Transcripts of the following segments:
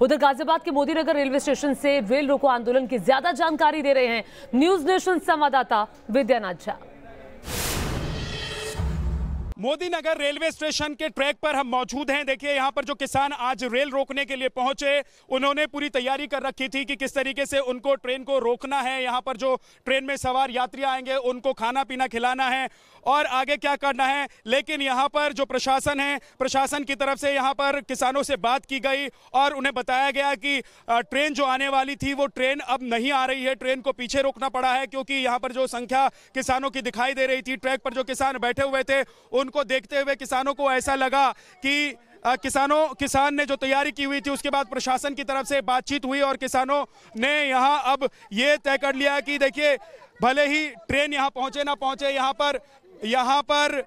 उधर गाजियाबाद के Modi Nagar railway station से रेल रोको आंदोलन की ज्यादा जानकारी दे रहे हैं न्यूज नेशन संवाददाता विद्यानाथ झा मोदी नगर रेलवे स्टेशन के ट्रैक पर हम मौजूद हैं देखिए यहाँ पर जो किसान आज रेल रोकने के लिए पहुंचे उन्होंने पूरी तैयारी कर रखी थी कि किस तरीके से उनको ट्रेन को रोकना है यहाँ पर जो ट्रेन में सवार यात्री आएंगे उनको खाना पीना खिलाना है और आगे क्या करना है लेकिन यहाँ पर जो प्रशासन है प्रशासन की तरफ से यहाँ पर किसानों से बात की गई और उन्हें बताया गया कि ट्रेन जो आने वाली थी वो ट्रेन अब नहीं आ रही है ट्रेन को पीछे रोकना पड़ा है क्योंकि यहाँ पर जो संख्या किसानों की दिखाई दे रही थी ट्रैक पर जो किसान बैठे हुए थे उनको देखते हुए किसानों को ऐसा लगा कि आ, किसानों किसान ने जो तैयारी की हुई थी उसके बाद प्रशासन की तरफ से बातचीत हुई और किसानों ने यहाँ अब ये तय कर लिया कि देखिए भले ही ट्रेन यहाँ पहुँचे ना पहुँचे यहाँ पर यहाँ पर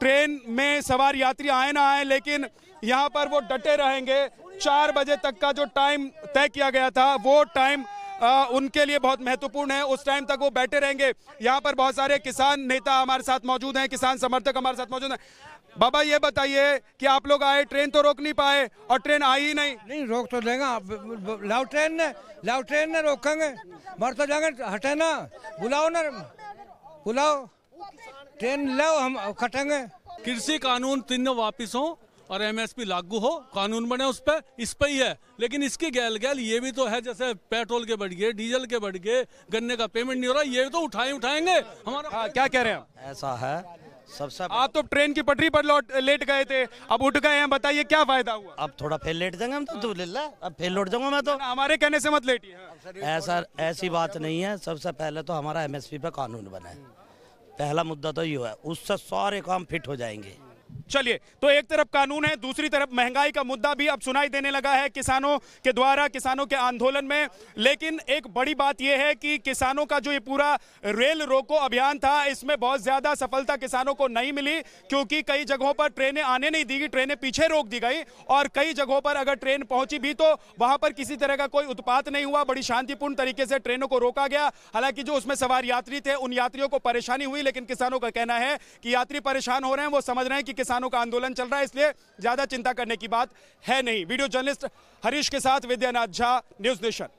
ट्रेन में सवार यात्री आए ना आए लेकिन यहाँ पर वो डटे रहेंगे चार बजे तक का जो टाइम तय किया गया था वो टाइम आ, उनके लिए बहुत महत्वपूर्ण है उस टाइम तक वो बैठे रहेंगे यहाँ पर बहुत सारे किसान नेता हमारे साथ मौजूद हैं किसान समर्थक हमारे साथ मौजूद हैं बाबा ये बताइए कि आप लोग आए ट्रेन तो रोक नहीं पाए और ट्रेन आई ही नहीं नहीं रोक तो देंगे लाव लाओ ट्रेन ने लाओ ट्रेन ने रोकेंगे मर तो जाएंगे हटे ना बुलाओ ना बुलाओ ट्रेन लो हम खटेंगे कृषि कानून तीन वापिस हो और एमएसपी लागू हो कानून बने उस पर इस पर ही है लेकिन इसकी गैल गैल ये भी तो है जैसे पेट्रोल के बढ़ गए डीजल के बढ़ गए गन्ने का पेमेंट नहीं हो रहा ये तो उठाए उठाएंगे हमारा आ, हाँ, क्या कह रहे हैं ऐसा है सबसे आप तो ट्रेन की पटरी पर लौट लेट गए थे अब उठ गए हैं बताइए क्या फायदा हुआ अब थोड़ा फिर लेट जाएंगे हम तो अब फिर लौट जाऊंगा मैं तो हमारे कहने से मत लेटी ऐसा ऐसी बात नहीं है सबसे पहले तो हमारा एमएसपी पे कानून बना है पहला मुद्दा तो यो है उससे सारे काम फिट हो जाएंगे चलिए तो एक तरफ कानून है दूसरी तरफ महंगाई का मुद्दा भी अब सुनाई देने लगा है किसानों के द्वारा किसानों के आंदोलन में लेकिन एक बड़ी बात यह है कि किसानों का जो ये पूरा रेल रोको अभियान था इसमें बहुत ज़्यादा सफलता किसानों को नहीं मिली क्योंकि कई जगहों पर ट्रेनें आने नहीं दी गई ट्रेनें पीछे रोक दी गई और कई जगहों पर अगर ट्रेन पहुंची भी तो वहां पर किसी तरह का कोई उत्पात नहीं हुआ बड़ी शांतिपूर्ण तरीके से ट्रेनों को रोका गया हालांकि जो उसमें सवार यात्री थे उन यात्रियों को परेशानी हुई लेकिन किसानों का कहना है कि यात्री परेशान हो रहे हैं वो समझ रहे हैं कि किसान किसानों का आंदोलन चल रहा है इसलिए ज़्यादा चिंता करने की बात है नहीं वीडियो जर्नलिस्ट हरीश के साथ विद्यानाथ झा न्यूज़ नेशन